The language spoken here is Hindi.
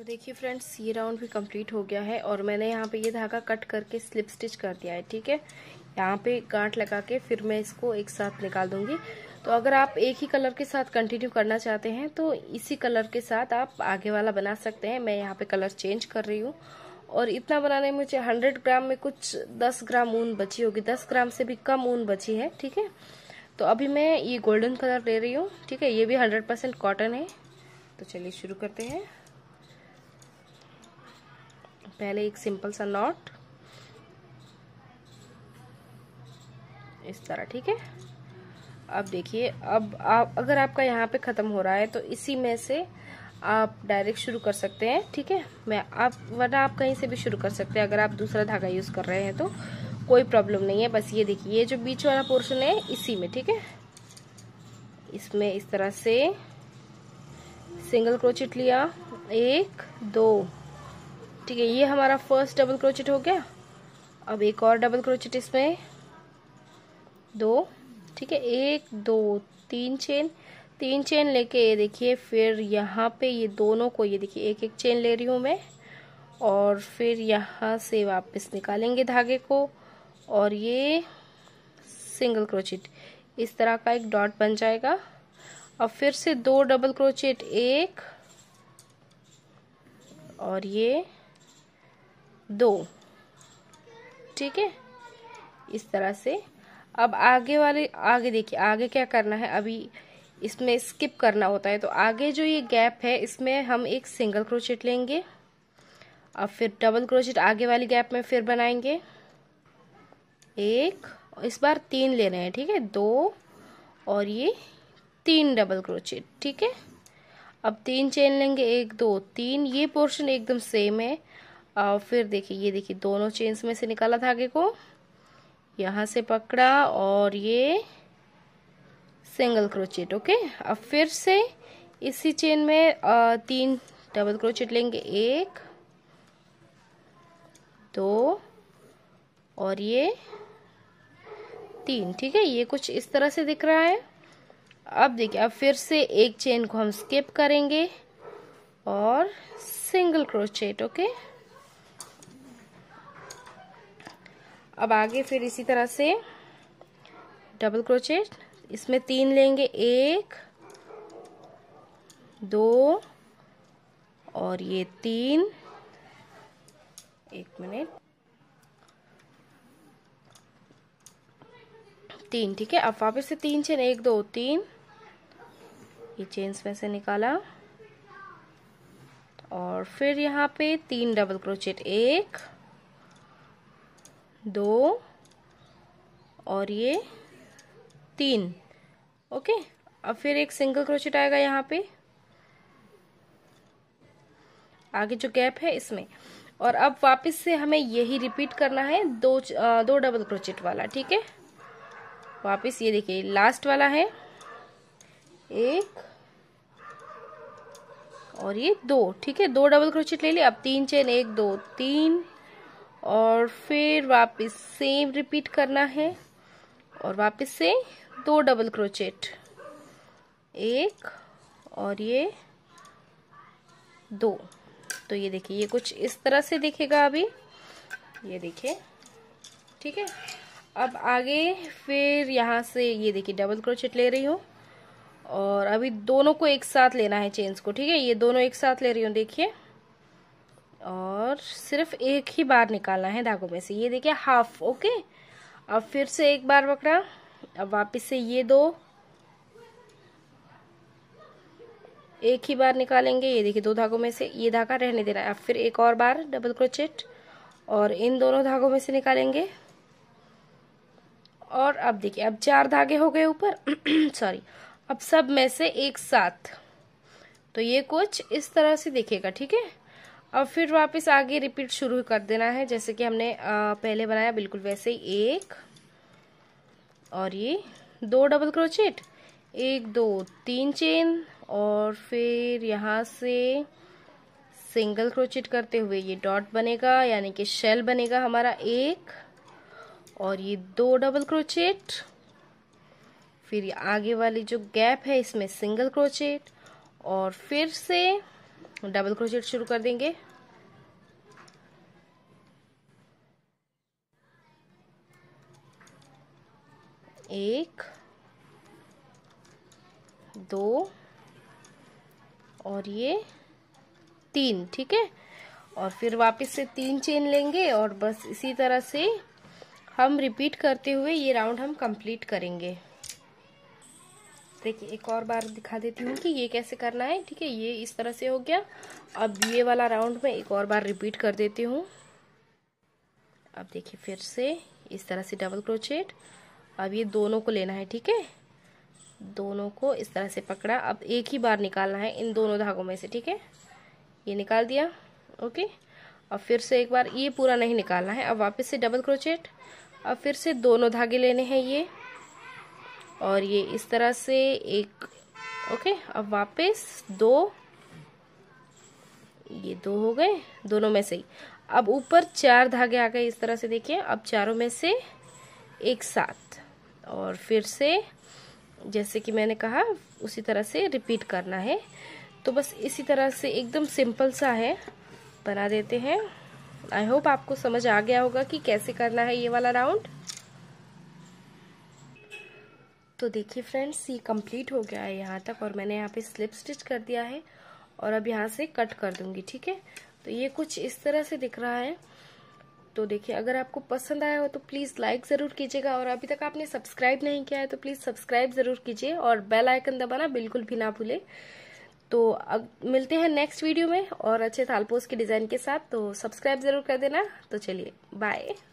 तो देखिए फ्रेंड्स ये राउंड भी कंप्लीट हो गया है और मैंने यहाँ पे ये धागा कट करके स्लिप स्टिच कर दिया है ठीक है यहाँ पे गांठ लगा के फिर मैं इसको एक साथ निकाल दूंगी तो अगर आप एक ही कलर के साथ कंटिन्यू करना चाहते हैं तो इसी कलर के साथ आप आगे वाला बना सकते हैं मैं यहाँ पे कलर चेंज कर रही हूँ और इतना बनाने में मुझे हंड्रेड ग्राम में कुछ दस ग्राम ऊन बची होगी दस ग्राम से भी कम ऊन बची है ठीक है तो अभी मैं ये गोल्डन कलर ले रही हूँ ठीक है ये भी हंड्रेड परसेंट कॉटन है तो चलिए शुरू करते हैं पहले एक सिंपल सा नॉट इस तरह ठीक है अब देखिए अब आप अगर आपका यहाँ पे ख़त्म हो रहा है तो इसी में से आप डायरेक्ट शुरू कर सकते हैं ठीक है मैं आप वरना आप कहीं से भी शुरू कर सकते हैं अगर आप दूसरा धागा यूज़ कर रहे हैं तो कोई प्रॉब्लम नहीं है बस ये देखिए ये जो बीच वाला पोर्शन है इसी में ठीक है इसमें इस तरह से सिंगल क्रोचिट लिया एक दो ठीक है ये हमारा फर्स्ट डबल क्रोचेट हो गया अब एक और डबल क्रोचेट इसमें दो ठीक है एक दो तीन चेन तीन चेन लेके ये देखिए फिर यहाँ पे ये दोनों को ये देखिए एक एक चेन ले रही हूँ मैं और फिर यहाँ से वापस निकालेंगे धागे को और ये सिंगल क्रोचेट इस तरह का एक डॉट बन जाएगा अब फिर से दो डबल क्रोचेट एक और ये दो ठीक है इस तरह से अब आगे वाले आगे देखिए आगे क्या करना है अभी इसमें स्किप करना होता है तो आगे जो ये गैप है इसमें हम एक सिंगल क्रोचेट लेंगे और फिर डबल क्रोचेट आगे वाली गैप में फिर बनाएंगे एक इस बार तीन रहे हैं ठीक है दो और ये तीन डबल क्रोचेट ठीक है अब तीन चेन लेंगे एक दो तीन ये पोर्शन एकदम सेम है और फिर देखिए ये देखिए दोनों चेन्स में से निकाला धागे को यहाँ से पकड़ा और ये सिंगल क्रोचेट ओके अब फिर से इसी चेन में तीन डबल क्रोचेट लेंगे एक दो और ये तीन ठीक है ये कुछ इस तरह से दिख रहा है अब देखिए अब फिर से एक चेन को हम स्किप करेंगे और सिंगल क्रोचेट ओके अब आगे फिर इसी तरह से डबल क्रोचेट इसमें तीन लेंगे एक दो और ये तीन एक मिनट तीन ठीक है अब वापस से तीन चेन एक दो तीन ये चेन्स में से निकाला और फिर यहाँ पे तीन डबल क्रोचेट एक दो और ये तीन ओके अब फिर एक सिंगल क्रोचेट आएगा यहाँ पे आगे जो गैप है इसमें और अब वापस से हमें यही रिपीट करना है दो आ, दो डबल क्रोचेट वाला ठीक है वापस ये देखिए लास्ट वाला है एक और ये दो ठीक है दो डबल क्रोचेट ले ली अब तीन चेन एक दो तीन और फिर वापस सेम रिपीट करना है और वापस से दो डबल क्रोचेट एक और ये दो तो ये देखिए ये कुछ इस तरह से दिखेगा अभी ये देखिए ठीक है अब आगे फिर यहाँ से ये देखिए डबल क्रोचेट ले रही हूँ और अभी दोनों को एक साथ लेना है चेन्स को ठीक है ये दोनों एक साथ ले रही हूँ देखिए और सिर्फ एक ही बार निकालना है धागों में से ये देखिए हाफ ओके अब फिर से एक बार पकड़ा अब वापस से ये दो एक ही बार निकालेंगे ये देखिए दो धागों में से ये धागा रहने देना है अब फिर एक और बार डबल क्रोचेट और इन दोनों धागों में से निकालेंगे और अब देखिए अब चार धागे हो गए ऊपर सॉरी अब सब में से एक साथ तो ये कुछ इस तरह से देखिएगा ठीक है अब फिर वापस आगे रिपीट शुरू कर देना है जैसे कि हमने पहले बनाया बिल्कुल वैसे ही एक और ये दो डबल क्रोचेट एक दो तीन चेन और फिर यहाँ से सिंगल क्रोचेट करते हुए ये डॉट बनेगा यानी कि शेल बनेगा हमारा एक और ये दो डबल क्रोचेट फिर आगे वाली जो गैप है इसमें सिंगल क्रोचेट और फिर से डबल क्रोशेट शुरू कर देंगे एक दो और ये तीन ठीक है और फिर वापस से तीन चेन लेंगे और बस इसी तरह से हम रिपीट करते हुए ये राउंड हम कंप्लीट करेंगे देखिए एक और बार दिखा देती हूँ कि ये कैसे करना है ठीक है ये इस तरह से हो गया अब ये वाला राउंड में एक और बार रिपीट कर देती हूँ अब देखिए फिर से इस तरह से डबल क्रोचेट अब ये दोनों को लेना है ठीक है दोनों को इस तरह से पकड़ा अब एक ही बार निकालना है इन दोनों धागों में से ठीक है ये निकाल दिया ओके अब फिर से एक बार ये पूरा नहीं निकालना है अब वापस से डबल क्रोचेट अब फिर से दोनों धागे लेने हैं ये और ये इस तरह से एक ओके अब वापस दो ये दो हो गए दोनों में से ही अब ऊपर चार धागे आ गए इस तरह से देखिए अब चारों में से एक साथ और फिर से जैसे कि मैंने कहा उसी तरह से रिपीट करना है तो बस इसी तरह से एकदम सिंपल सा है बना देते हैं आई होप आपको समझ आ गया होगा कि कैसे करना है ये वाला राउंड तो देखिए फ्रेंड्स ये कंप्लीट हो गया है यहाँ तक और मैंने यहाँ पे स्लिप स्टिच कर दिया है और अब यहाँ से कट कर दूंगी ठीक है तो ये कुछ इस तरह से दिख रहा है तो देखिए अगर आपको पसंद आया हो तो प्लीज़ लाइक ज़रूर कीजिएगा और अभी तक आपने सब्सक्राइब नहीं किया है तो प्लीज़ सब्सक्राइब ज़रूर कीजिए और बेल आइकन दबाना बिल्कुल भी ना भूलें तो अब मिलते हैं नेक्स्ट वीडियो में और अच्छे थालपोस के डिज़ाइन के साथ तो सब्सक्राइब ज़रूर कर देना तो चलिए बाय